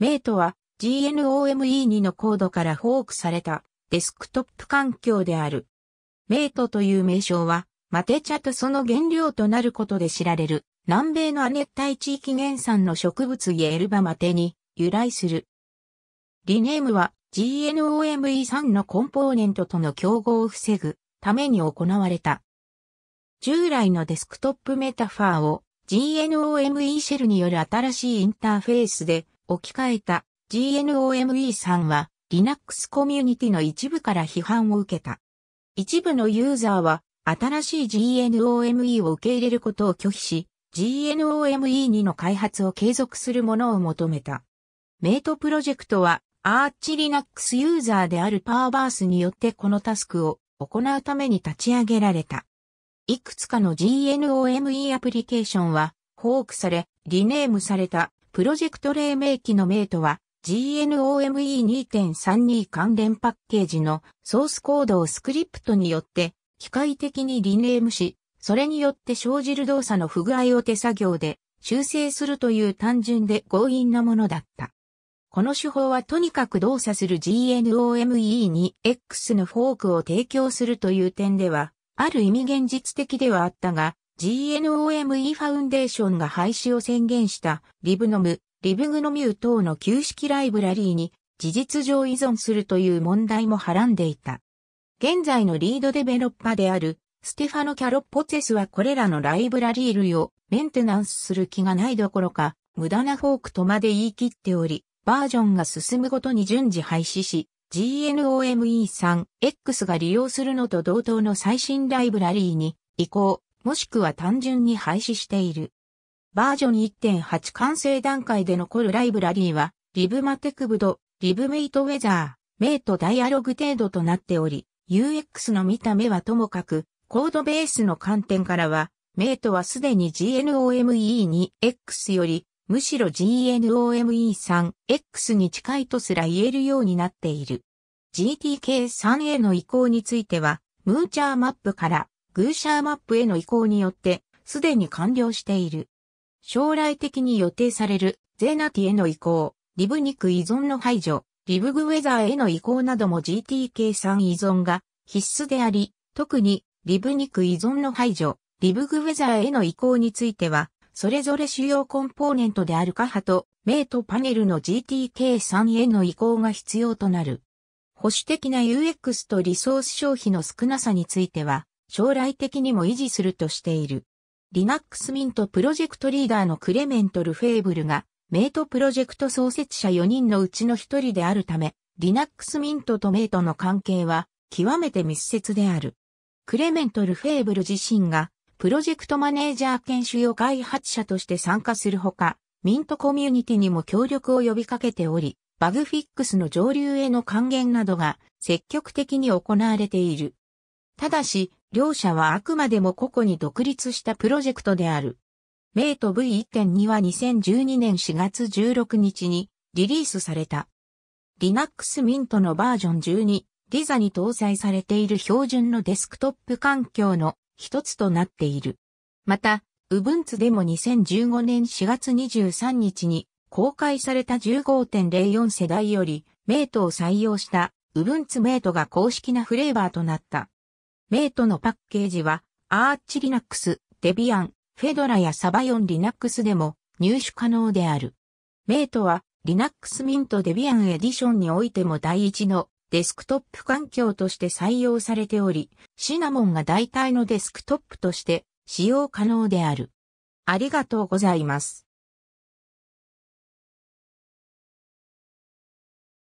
メイトは GNOME2 のコードからフォークされたデスクトップ環境である。メイトという名称は、マテ茶とその原料となることで知られる南米の亜熱帯地域原産の植物ゲエルバマテに由来する。リネームは GNOME3 のコンポーネントとの競合を防ぐために行われた。従来のデスクトップメタファーを GNOME シェルによる新しいインターフェースで置き換えた GNOME さんは Linux コミュニティの一部から批判を受けた。一部のユーザーは新しい GNOME を受け入れることを拒否し、GNOME2 の開発を継続するものを求めた。メイトプロジェクトは、アーチ Linux ユーザーであるパーバースによってこのタスクを行うために立ち上げられた。いくつかの GNOME アプリケーションは、フォークされ、リネームされたプロジェクト黎明期の名とは、GNOME2.32 関連パッケージのソースコードをスクリプトによって機械的にリネームし、それによって生じる動作の不具合を手作業で修正するという単純で強引なものだった。この手法はとにかく動作する GNOME に X のフォークを提供するという点では、ある意味現実的ではあったが、GNOME ファウンデーションが廃止を宣言したリブノム、リブグノミュー等の旧式ライブラリーに事実上依存するという問題もはらんでいた。現在のリードデベロッパであるステファノ・キャロッポツェスはこれらのライブラリー類をメンテナンスする気がないどころか無駄なフォークとまで言い切っており、バージョンが進むごとに順次廃止し、GNOME3X が利用するのと同等の最新ライブラリーに移行、もしくは単純に廃止している。バージョン1.8完成段階で残るライブラリーは、リブマテクブド、リブメイトウェザー、メイトダイアログ程度となっており、UX の見た目はともかく、コードベースの観点からは、メイトはすでに GNOME2X より、むしろ GNOME3X に近いとすら言えるようになっている。g t k 3への移行については、ムーチャーマップからグーシャーマップへの移行によって、すでに完了している。将来的に予定される、ゼーナティへの移行、リブニク依存の排除、リブグウェザーへの移行なども GTK3 依存が必須であり、特にリブニク依存の排除、リブグウェザーへの移行については、それぞれ主要コンポーネントであるカハと、メイトパネルの GTK3 への移行が必要となる。保守的な UX とリソース消費の少なさについては、将来的にも維持するとしている。Linux ミントプロジェクトリーダーのクレメント・ルフェーブルが、メイトプロジェクト創設者4人のうちの1人であるため、Linux ミントとメイトの関係は、極めて密接である。クレメント・ルフェーブル自身が、プロジェクトマネージャー研修を開発者として参加するほか、ミントコミュニティにも協力を呼びかけており、バグフィックスの上流への還元などが積極的に行われている。ただし、両社はあくまでも個々に独立したプロジェクトである。メイト V1.2 は2012年4月16日にリリースされた。Linux Mint のバージョン12、リザに搭載されている標準のデスクトップ環境の一つとなっている。また、Ubuntu でも2015年4月23日に公開された15.04世代よりメイトを採用した Ubuntu メイトが公式なフレーバーとなった。メイトのパッケージは、アーチリナックス、デビアン、フェドラやサバヨンリナックスでも入手可能である。メイトは、リナックスミントデビアンエディションにおいても第一のデスクトップ環境として採用されており、シナモンが代替のデスクトップとして使用可能である。ありがとうございます。